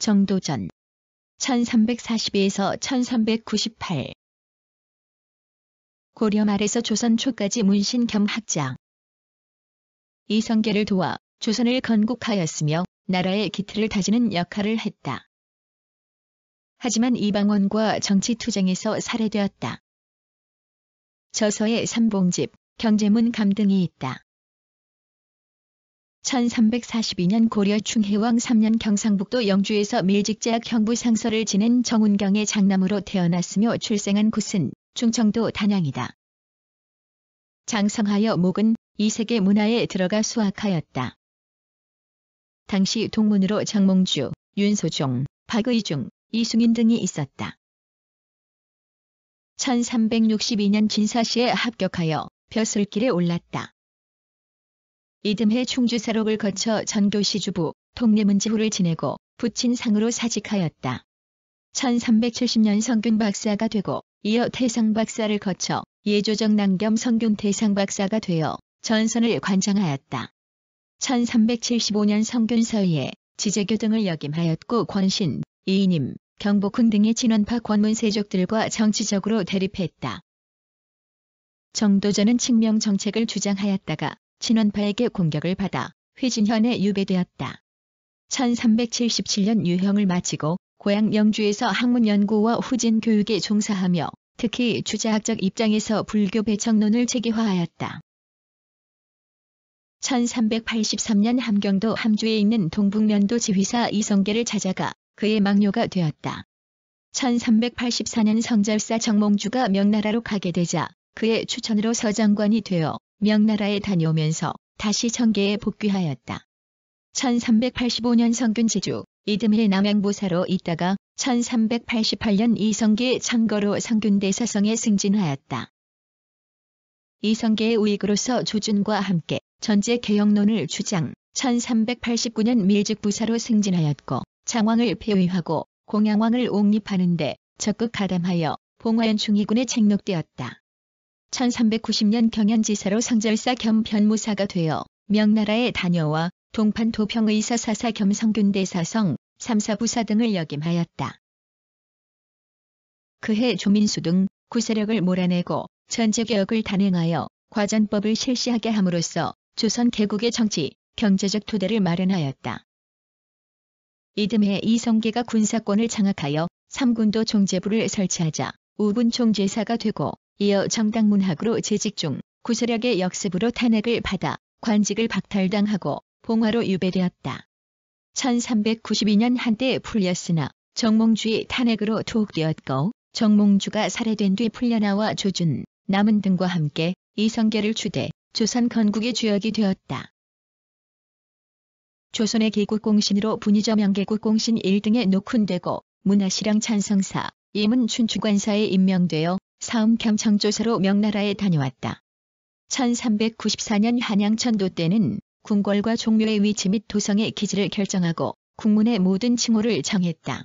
정도전 1342에서 1398 고려 말에서 조선 초까지 문신 겸학자 이성계를 도와 조선을 건국하였으며 나라의 기틀을 다지는 역할을 했다. 하지만 이방원과 정치투쟁에서 살해되었다. 저서의 삼봉집, 경제문 감등이 있다. 1342년 고려 충해왕 3년 경상북도 영주에서 밀직제학 형부 상서를 지낸 정운경의 장남으로 태어났으며 출생한 곳은 충청도 단양이다. 장성하여 목은 이 세계 문화에 들어가 수확하였다 당시 동문으로 장몽주, 윤소종, 박의중, 이승인 등이 있었다. 1362년 진사시에 합격하여 벼슬길에 올랐다. 이듬해 충주사록을 거쳐 전도시 주부 동례문지후를 지내고 부친상으로 사직하였다. 1370년 성균 박사가 되고 이어 태상 박사를 거쳐 예조정 남겸 성균 태상 박사가 되어 전선을 관장하였다. 1375년 성균 서희에 지재교 등을 역임하였고 권신, 이인임, 경복훈 등의 친원파 권문세족들과 정치적으로 대립했다. 정도전은 측명 정책을 주장하였다가 친원파에게 공격을 받아 회진현에 유배되었다. 1377년 유형을 마치고 고향 영주에서 학문연구와 후진교육에 종사하며 특히 주자학적 입장에서 불교 배척론을 체계화하였다. 1383년 함경도 함주에 있는 동북면도 지휘사 이성계를 찾아가 그의 망료가 되었다. 1384년 성절사 정몽주가 명나라로 가게 되자 그의 추천으로 서장관이 되어 명나라에 다녀오면서 다시 청계에 복귀하였다. 1385년 성균 제주 이듬해 남양부사로 있다가 1388년 이성계 창거로 성균대사성에 승진하였다. 이성계의 우익으로서 조준과 함께 전제 개혁론을 주장, 1389년 밀직부사로 승진하였고 장왕을 폐위하고 공양왕을 옹립하는데 적극 가담하여 봉화현 중위군에 책록되었다. 1390년 경연지사로 성절사 겸 변무사가 되어 명나라에 다녀와 동판 도평의사 사사 겸 성균대사성, 삼사부사 등을 역임하였다. 그해 조민수 등 구세력을 몰아내고 전제개혁을 단행하여 과전법을 실시하게 함으로써 조선 개국의 정치, 경제적 토대를 마련하였다. 이듬해 이성계가 군사권을 장악하여 삼군도 종제부를 설치하자 우군 종제사가 되고 이어 정당문학으로 재직 중구세력의 역습으로 탄핵을 받아 관직을 박탈당하고 봉화로 유배되었다. 1392년 한때 풀렸으나 정몽주의 탄핵으로 투옥되었고 정몽주가 살해된 뒤 풀려나와 조준, 남은 등과 함께 이성계를 추대 조선 건국의 주역이 되었다. 조선의 개국공신으로 분이점영개국공신 1등에 녹훈되고 문화실랑 찬성사, 임은 춘추관사에 임명되어 사음 겸청조사로 명나라에 다녀왔다. 1394년 한양천도 때는 궁궐과 종묘의 위치 및 도성의 기지를 결정하고 국문의 모든 칭호를 정했다.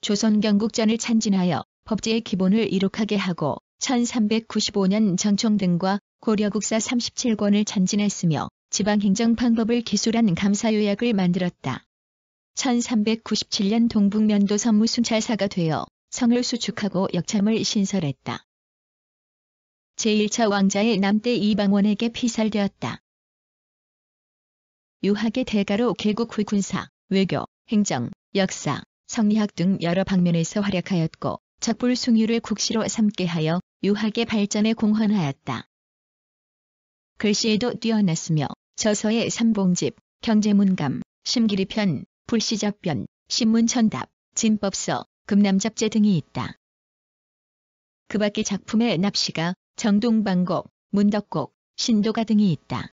조선 경국전을 찬진하여 법제의 기본을 이룩하게 하고 1395년 정총 등과 고려국사 37권을 찬진했으며 지방행정판법을 기술한 감사요약을 만들었다. 1397년 동북면도 선무순찰사가 되어 성을 수축하고 역참을 신설했다. 제1차 왕자의 남대 이방원에게 피살되었다. 유학의 대가로 개국 후 군사, 외교, 행정, 역사, 성리학 등 여러 방면에서 활약하였고 적불 숭유를 국시로 삼게 하여 유학의 발전에 공헌하였다. 글씨에도 뛰어났으며 저서의 삼봉집, 경제문감, 심기리편, 불시작변 신문천답, 진법서, 금남잡재 등이 있다. 그 밖의 작품에 납시가, 정동방곡, 문덕곡, 신도가 등이 있다.